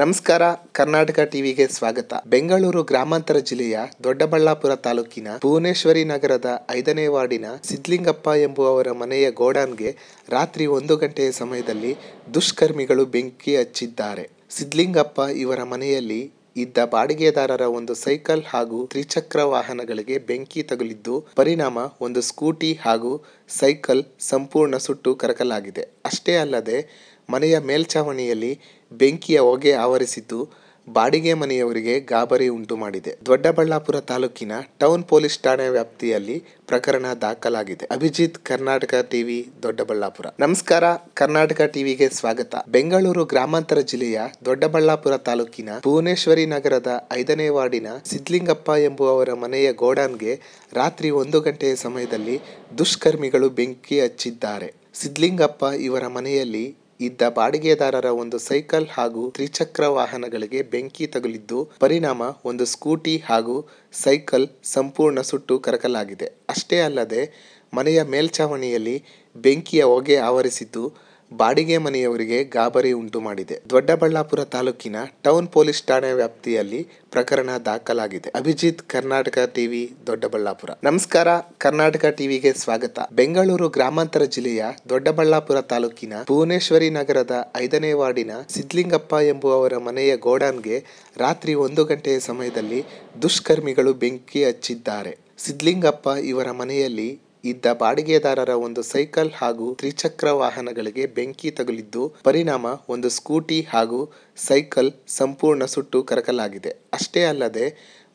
ನಮಸ್ಕಾರ ಕರ್ನಾಟಕ ಟಿವಿಗೆ ಸ್ವಾಗತ ಬೆಂಗಳೂರು ಗ್ರಾಮಾಂತರ ಜಿಲ್ಲೆಯ ದೊಡ್ಡಬಳ್ಳಾಪುರ ತಾಲೂಕಿನ ಭುವನೇಶ್ವರಿ ನಗರದ ಐದನೇ ವಾರ್ಡಿನ ಸಿದ್ಲಿಂಗಪ್ಪ ಎಂಬುವವರ ಮನೆಯ ಗೋಡಾನ್ಗೆ ರಾತ್ರಿ ಒಂದು ಗಂಟೆಯ ಸಮಯದಲ್ಲಿ ದುಷ್ಕರ್ಮಿಗಳು ಬೆಂಕಿ ಹಚ್ಚಿದ್ದಾರೆ ಸಿದ್ಲಿಂಗಪ್ಪ ಇವರ ಮನೆಯಲ್ಲಿ ಇದ್ದ ಬಾಡಿಗೆದಾರರ ಒಂದು ಸೈಕಲ್ ಹಾಗೂ ತ್ರಿಚಕ್ರ ವಾಹನಗಳಿಗೆ ಬೆಂಕಿ ತಗುಲಿದ್ದು ಪರಿಣಾಮ ಒಂದು ಸ್ಕೂಟಿ ಹಾಗೂ ಸೈಕಲ್ ಸಂಪೂರ್ಣ ಸುಟ್ಟು ಕರಕಲಾಗಿದೆ ಅಷ್ಟೇ ಅಲ್ಲದೆ ಮನೆಯ ಮೇಲ್ಛಾವಣಿಯಲ್ಲಿ ಬೆಂಕಿಯ ಹೊಗೆ ಆವರಿಸಿದ್ದು ಬಾಡಿಗೆ ಮನೆಯವರಿಗೆ ಗಾಬರಿ ಉಂಟು ಮಾಡಿದೆ ದೊಡ್ಡಬಳ್ಳಾಪುರ ತಾಲೂಕಿನ ಟೌನ್ ಪೊಲೀಸ್ ಠಾಣೆ ವ್ಯಾಪ್ತಿಯಲ್ಲಿ ಪ್ರಕರಣ ದಾಖಲಾಗಿದೆ ಅಭಿಜಿತ್ ಕರ್ನಾಟಕ ಟಿವಿ ದೊಡ್ಡಬಳ್ಳಾಪುರ ನಮಸ್ಕಾರ ಕರ್ನಾಟಕ ಟಿವಿಗೆ ಸ್ವಾಗತ ಬೆಂಗಳೂರು ಗ್ರಾಮಾಂತರ ಜಿಲ್ಲೆಯ ದೊಡ್ಡಬಳ್ಳಾಪುರ ತಾಲೂಕಿನ ಭುವನೇಶ್ವರಿ ನಗರದ ಐದನೇ ವಾರ್ಡಿನ ಸಿದ್ಲಿಂಗಪ್ಪ ಎಂಬುವವರ ಮನೆಯ ಗೋಡಾನ್ಗೆ ರಾತ್ರಿ ಒಂದು ಗಂಟೆಯ ಸಮಯದಲ್ಲಿ ದುಷ್ಕರ್ಮಿಗಳು ಬೆಂಕಿ ಹಚ್ಚಿದ್ದಾರೆ ಸಿದ್ಲಿಂಗಪ್ಪ ಇವರ ಮನೆಯಲ್ಲಿ ಇದ್ದ ಬಾಡಿಗೆದಾರರ ಒಂದು ಸೈಕಲ್ ಹಾಗೂ ತ್ರಿಚಕ್ರ ವಾಹನಗಳಿಗೆ ಬೆಂಕಿ ತಗುಲಿದ್ದು ಪರಿಣಾಮ ಒಂದು ಸ್ಕೂಟಿ ಹಾಗೂ ಸೈಕಲ್ ಸಂಪೂರ್ಣ ಸುಟ್ಟು ಕರಕಲಾಗಿದೆ ಅಷ್ಟೇ ಅಲ್ಲದೆ ಮನೆಯ ಮೇಲ್ಛಾವಣಿಯಲ್ಲಿ ಬೆಂಕಿಯ ಹೊಗೆ ಆವರಿಸಿದ್ದು ಬಾಡಿಗೆ ಮನೆಯವರಿಗೆ ಗಾಬರಿ ಉಂಟು ಮಾಡಿದೆ ದೊಡ್ಡಬಳ್ಳಾಪುರ ತಾಲೂಕಿನ ಟೌನ್ ಪೊಲೀಸ್ ಠಾಣೆ ವ್ಯಾಪ್ತಿಯಲ್ಲಿ ಪ್ರಕರಣ ದಾಖಲಾಗಿದೆ ಅಭಿಜಿತ್ ಕರ್ನಾಟಕ ಟಿವಿ ದೊಡ್ಡಬಳ್ಳಾಪುರ ನಮಸ್ಕಾರ ಕರ್ನಾಟಕ ಟಿವಿಗೆ ಸ್ವಾಗತ ಬೆಂಗಳೂರು ಗ್ರಾಮಾಂತರ ಜಿಲ್ಲೆಯ ದೊಡ್ಡಬಳ್ಳಾಪುರ ತಾಲೂಕಿನ ಭುವನೇಶ್ವರಿ ನಗರದ ಐದನೇ ವಾರ್ಡಿನ ಸಿದ್ಲಿಂಗಪ್ಪ ಎಂಬುವವರ ಮನೆಯ ಗೋಡಾನ್ಗೆ ರಾತ್ರಿ ಒಂದು ಗಂಟೆಯ ಸಮಯದಲ್ಲಿ ದುಷ್ಕರ್ಮಿಗಳು ಬೆಂಕಿ ಹಚ್ಚಿದ್ದಾರೆ ಸಿದ್ಲಿಂಗಪ್ಪ ಇವರ ಮನೆಯಲ್ಲಿ ಇದ್ದ ಬಾಡಿಗೆದಾರರ ಒಂದು ಸೈಕಲ್ ಹಾಗೂ ತ್ರಿಚಕ್ರ ವಾಹನಗಳಿಗೆ ಬೆಂಕಿ ತಗುಲಿದ್ದು ಪರಿಣಾಮ ಒಂದು ಸ್ಕೂಟಿ ಹಾಗೂ ಸೈಕಲ್ ಸಂಪೂರ್ಣ ಸುಟ್ಟು ಕರಕಲಾಗಿದೆ ಅಷ್ಟೇ ಅಲ್ಲದೆ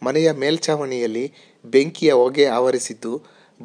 ಮನೆಯ ಮೇಲ್ಛಾವಣಿಯಲ್ಲಿ ಬೆಂಕಿಯ ಹೊಗೆ ಆವರಿಸಿದ್ದು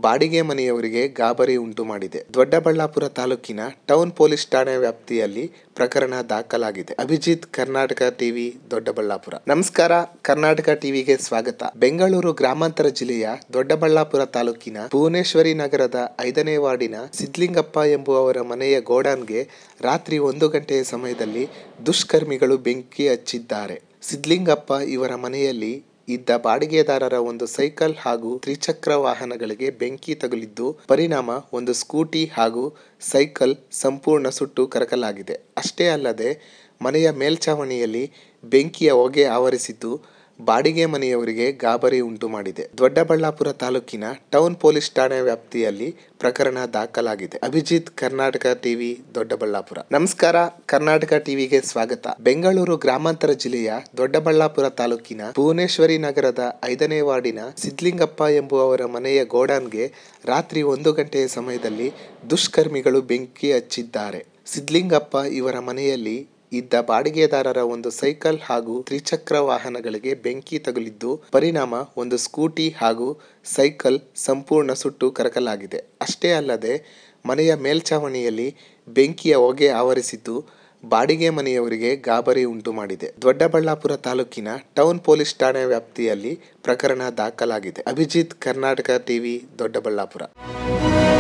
ಬಾಡಿಗೆ ಮನೆಯವರಿಗೆ ಗಾಬರಿ ಉಂಟು ಮಾಡಿದೆ ದೊಡ್ಡಬಳ್ಳಾಪುರ ತಾಲೂಕಿನ ಟೌನ್ ಪೊಲೀಸ್ ಠಾಣೆ ವ್ಯಾಪ್ತಿಯಲ್ಲಿ ಪ್ರಕರಣ ದಾಖಲಾಗಿದೆ ಅಭಿಜಿತ್ ಕರ್ನಾಟಕ ಟಿವಿ ದೊಡ್ಡಬಳ್ಳಾಪುರ ನಮಸ್ಕಾರ ಕರ್ನಾಟಕ ಟಿವಿಗೆ ಸ್ವಾಗತ ಬೆಂಗಳೂರು ಗ್ರಾಮಾಂತರ ಜಿಲ್ಲೆಯ ದೊಡ್ಡಬಳ್ಳಾಪುರ ತಾಲೂಕಿನ ಭುವನೇಶ್ವರಿ ನಗರದ ಐದನೇ ವಾರ್ಡಿನ ಸಿದ್ಲಿಂಗಪ್ಪ ಎಂಬುವವರ ಮನೆಯ ಗೋಡಾನ್ಗೆ ರಾತ್ರಿ ಒಂದು ಗಂಟೆಯ ಸಮಯದಲ್ಲಿ ದುಷ್ಕರ್ಮಿಗಳು ಬೆಂಕಿ ಹಚ್ಚಿದ್ದಾರೆ ಸಿದ್ಲಿಂಗಪ್ಪ ಇವರ ಮನೆಯಲ್ಲಿ ಇದ್ದ ಬಾಡಿಗೆದಾರರ ಒಂದು ಸೈಕಲ್ ಹಾಗೂ ತ್ರಿಚಕ್ರ ವಾಹನಗಳಿಗೆ ಬೆಂಕಿ ತಗುಲಿದ್ದು ಪರಿಣಾಮ ಒಂದು ಸ್ಕೂಟಿ ಹಾಗೂ ಸೈಕಲ್ ಸಂಪೂರ್ಣ ಸುಟ್ಟು ಕರಕಲಾಗಿದೆ ಅಷ್ಟೇ ಅಲ್ಲದೆ ಮನೆಯ ಮೇಲ್ಛಾವಣಿಯಲ್ಲಿ ಬೆಂಕಿಯ ಹೊಗೆ ಆವರಿಸಿದ್ದು ಬಾಡಿಗೆ ಮನೆಯವರಿಗೆ ಗಾಬರಿ ಉಂಟು ಮಾಡಿದೆ ದೊಡ್ಡಬಳ್ಳಾಪುರ ತಾಲೂಕಿನ ಟೌನ್ ಪೊಲೀಸ್ ಠಾಣೆ ವ್ಯಾಪ್ತಿಯಲ್ಲಿ ಪ್ರಕರಣ ದಾಖಲಾಗಿದೆ ಅಭಿಜಿತ್ ಕರ್ನಾಟಕ ಟಿವಿ ದೊಡ್ಡಬಳ್ಳಾಪುರ ನಮಸ್ಕಾರ ಕರ್ನಾಟಕ ಟಿವಿಗೆ ಸ್ವಾಗತ ಬೆಂಗಳೂರು ಗ್ರಾಮಾಂತರ ಜಿಲ್ಲೆಯ ದೊಡ್ಡಬಳ್ಳಾಪುರ ತಾಲೂಕಿನ ಭುವನೇಶ್ವರಿ ನಗರದ ಐದನೇ ವಾರ್ಡಿನ ಸಿದ್ಲಿಂಗಪ್ಪ ಎಂಬುವವರ ಮನೆಯ ಗೋಡಾನ್ಗೆ ರಾತ್ರಿ ಒಂದು ಗಂಟೆಯ ಸಮಯದಲ್ಲಿ ದುಷ್ಕರ್ಮಿಗಳು ಬೆಂಕಿ ಹಚ್ಚಿದ್ದಾರೆ ಸಿದ್ಲಿಂಗಪ್ಪ ಇವರ ಮನೆಯಲ್ಲಿ ಇದ್ದ ಬಾಡಿಗೆದಾರರ ಒಂದು ಸೈಕಲ್ ಹಾಗೂ ತ್ರಿಚಕ್ರ ವಾಹನಗಳಿಗೆ ಬೆಂಕಿ ತಗುಲಿದ್ದು ಪರಿಣಾಮ ಒಂದು ಸ್ಕೂಟಿ ಹಾಗೂ ಸೈಕಲ್ ಸಂಪೂರ್ಣ ಸುಟ್ಟು ಕರಕಲಾಗಿದೆ ಅಷ್ಟೇ ಅಲ್ಲದೆ ಮನೆಯ ಮೇಲ್ಛಾವಣಿಯಲ್ಲಿ ಬೆಂಕಿಯ ಹೊಗೆ ಆವರಿಸಿದ್ದು ಬಾಡಿಗೆ ಮನೆಯವರಿಗೆ ಗಾಬರಿ ಉಂಟು ಮಾಡಿದೆ ದೊಡ್ಡಬಳ್ಳಾಪುರ ತಾಲೂಕಿನ ಟೌನ್ ಪೊಲೀಸ್ ಠಾಣೆ ವ್ಯಾಪ್ತಿಯಲ್ಲಿ ಪ್ರಕರಣ ದಾಖಲಾಗಿದೆ ಅಭಿಜಿತ್ ಕರ್ನಾಟಕ ಟಿವಿ ದೊಡ್ಡಬಳ್ಳಾಪುರ